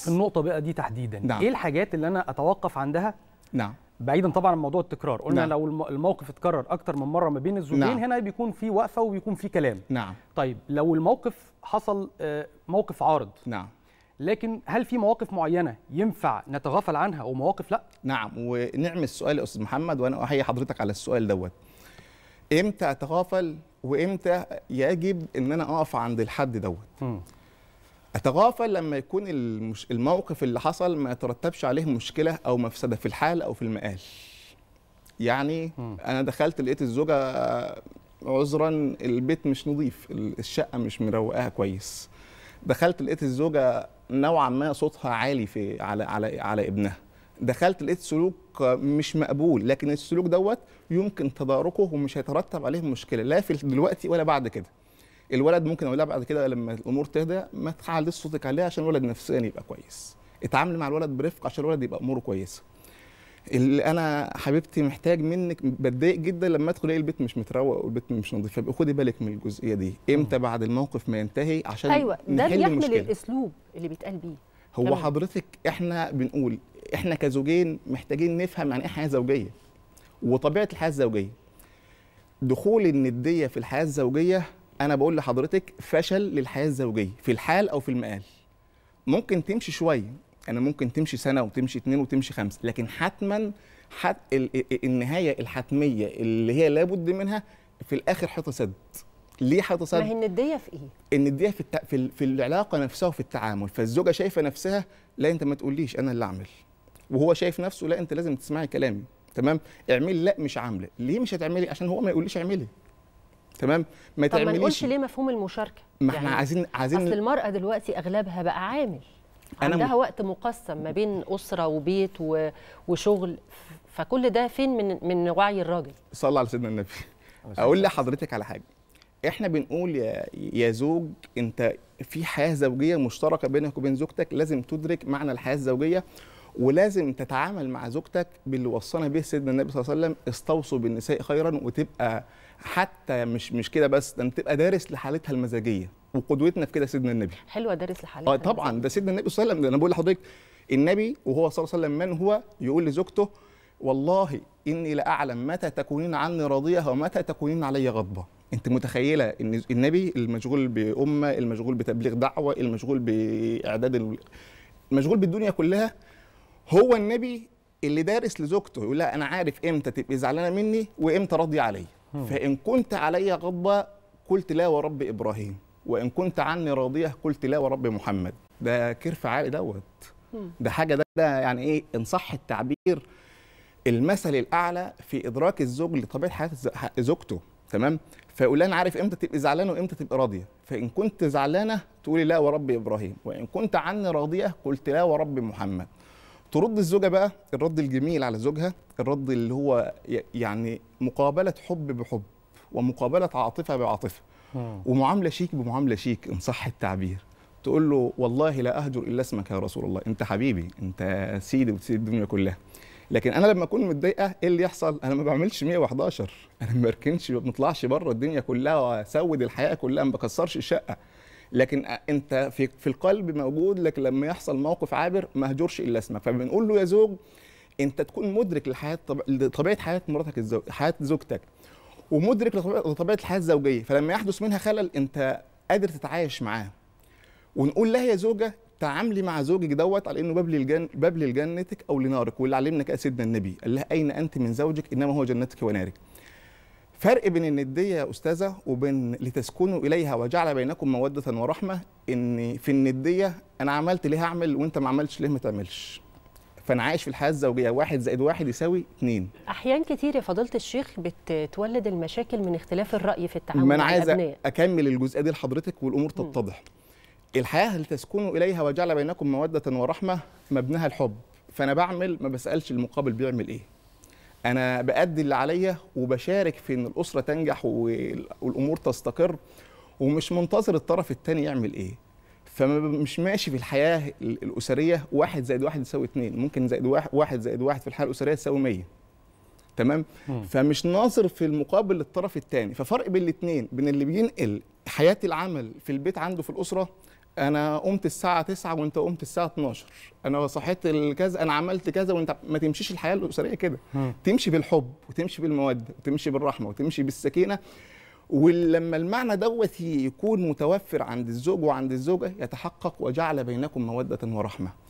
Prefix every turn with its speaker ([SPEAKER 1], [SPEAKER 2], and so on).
[SPEAKER 1] في النقطه بقى دي تحديدا نعم. ايه الحاجات اللي انا اتوقف عندها نعم بعيدا طبعا عن موضوع التكرار قلنا نعم. لو الموقف اتكرر اكتر من مره ما بين الزوجين نعم. هنا بيكون في وقفه وبيكون في كلام نعم طيب لو الموقف حصل آه، موقف عارض نعم لكن هل في مواقف معينه ينفع نتغافل عنها ومواقف لا نعم ونعم السؤال يا استاذ محمد وانا احيي حضرتك على السؤال دوت امتى اتغافل وامتى يجب ان انا اقف عند الحد دوت اتغافل لما يكون المش... الموقف اللي حصل ما يترتبش عليه مشكله او مفسده في الحال او في المقال يعني م. انا دخلت لقيت الزوجه عذرا البيت مش نظيف الشقه مش مروقاها كويس دخلت لقيت الزوجه نوعا ما صوتها عالي في على على على ابنها دخلت لقيت سلوك مش مقبول لكن السلوك دوت يمكن تداركه ومش هيترتب عليه مشكله لا في دلوقتي ولا بعد كده الولد ممكن اقول لها بعد كده لما الامور تهدى ما تعليش صوتك عليها عشان الولد نفسيا يبقى كويس اتعاملي مع الولد برفق عشان الولد يبقى اموره كويسه اللي انا حبيبتي محتاج منك بتضايق جدا لما ادخل البيت مش متروق والبيت مش نظيف يبقى خدي بالك من الجزئيه دي امتى بعد الموقف ما ينتهي عشان ايوه ده بيحمل الاسلوب اللي بيتقال بيه هو طبعا. حضرتك احنا بنقول احنا كزوجين محتاجين نفهم يعني ايه حياه زوجيه وطبيعه الحياه الزوجيه دخول النديه في الحياه الزوجيه انا بقول لحضرتك فشل للحياه الزوجيه في الحال او في المقال ممكن تمشي شويه انا يعني ممكن تمشي سنه وتمشي اتنين وتمشي خمسه لكن حتما حت النهايه الحتميه اللي هي لابد منها في الاخر حيطه سد ليه حيطه سد؟ ما هي النديه في ايه؟ النديه في, التع... في, ال... في العلاقه نفسها وفي التعامل فالزوجه شايفه نفسها لا انت ما تقوليش انا اللي اعمل وهو شايف نفسه لا انت لازم تسمعي كلامي تمام اعملي لا مش عامله ليه مش هتعملي عشان هو ما يقوليش اعملي تمام ما طب تعمليش ما نقولش ليه مفهوم المشاركه ما احنا يعني عايزين عايزين اصل المراه دلوقتي اغلبها بقى عامل أنا عندها م... وقت مقسم ما بين اسره وبيت و... وشغل فكل ده فين من من وعي الراجل صلى على سيدنا النبي اقول لحضرتك على حاجه احنا بنقول يا, يا زوج انت في حياه زوجيه مشتركه بينك وبين زوجتك لازم تدرك معنى الحياه الزوجيه ولازم تتعامل مع زوجتك باللي وصانا به سيدنا النبي صلى الله عليه وسلم استوصوا بالنساء خيرا وتبقى حتى مش مش كده بس ده تبقى دارس لحالتها المزاجيه وقدوتنا في كده سيدنا النبي حلوه دارس لحالتها اه طبعا ده سيدنا النبي صلى الله عليه وسلم ده انا بقول لحضرتك النبي وهو صلى الله عليه وسلم من هو يقول لزوجته والله اني لاعلم متى تكونين عني راضيه ومتى تكونين علي غضبه انت متخيله ان النبي المشغول بامه المشغول بتبليغ دعوه المشغول باعداد المشغول بالدنيا كلها هو النبي اللي دارس لزوجته يقول لها انا عارف امتى تبقي زعلانه مني وامتى راضيه عليا فان كنت علي غضبه قلت لا ورب ابراهيم وان كنت عني راضيه قلت لا ورب محمد ده كرف عالي دوت ده حاجه ده, ده يعني ايه ان صح التعبير المثل الاعلى في ادراك الزوج لطبيعه حياه زوجته تمام فيقول انا عارف امتى تبقي زعلانه وامتى تبقي راضيه فان كنت زعلانه تقولي لا ورب ابراهيم وان كنت عني راضيه قلت لا ورب محمد ترد الزوجه بقى الرد الجميل على زوجها الرد اللي هو يعني مقابله حب بحب ومقابله عاطفه بعاطفه ومعامله شيك بمعامله شيك ان صح التعبير تقول له والله لا اهجر الا اسمك يا رسول الله انت حبيبي انت سيدي وسيد الدنيا كلها لكن انا لما اكون متضايقه ايه اللي يحصل انا ما بعملش 111 انا ما بركنش ما بنطلعش بره الدنيا كلها واسود الحياه كلها ما بكسرش الشقه لكن انت في في القلب موجود لكن لما يحصل موقف عابر ما هجرش الا اسمك فبنقول له يا زوج انت تكون مدرك لحياه لطبيعه حياه مراتك الزوج حياه زوجتك ومدرك لطبيعه الحياه الزوجيه فلما يحدث منها خلل انت قادر تتعايش معاه ونقول لها يا زوجه تعاملي مع زوجك دوت على انه باب للجن باب لجنتك او لنارك واللي علمنا سيدنا النبي قال لها اين انت من زوجك انما هو جنتك ونارك فرق بين النديه يا استاذه وبين لتسكنوا اليها وجعل بينكم موده ورحمه ان في النديه انا عملت ليه هعمل وانت ما عملتش ليه ما تعملش فانا عايش في الحياه الزوجيه واحد زائد واحد يساوي اثنين احيان كتير يا فضيله الشيخ بتولد المشاكل من اختلاف الراي في التعامل ما انا عايز اكمل الجزئيه دي لحضرتك والامور تتضح الحياه لتسكنوا اليها وجعل بينكم موده ورحمه مبناها الحب فانا بعمل ما بسالش المقابل بيعمل ايه انا بادي اللي عليا وبشارك في ان الاسره تنجح والامور تستقر ومش منتظر الطرف الثاني يعمل ايه فمش ماشي في الحياه الاسريه واحد زائد واحد يساوي اثنين ممكن زائد واحد, واحد زائد واحد في الحياه الاسريه يساوي 100 تمام م. فمش ناظر في المقابل للطرف الثاني ففرق بين الاثنين بين اللي بينقل حياه العمل في البيت عنده في الاسره انا قمت الساعه 9 وانت قمت الساعه 12 انا صحيت الكذا انا عملت كذا وانت ما تمشيش الحياه الاسريه كده تمشي بالحب وتمشي بالموده وتمشي بالرحمه وتمشي بالسكينه ولما المعنى دوت يكون متوفر عند الزوج وعند الزوجه يتحقق وجعل بينكم موده ورحمه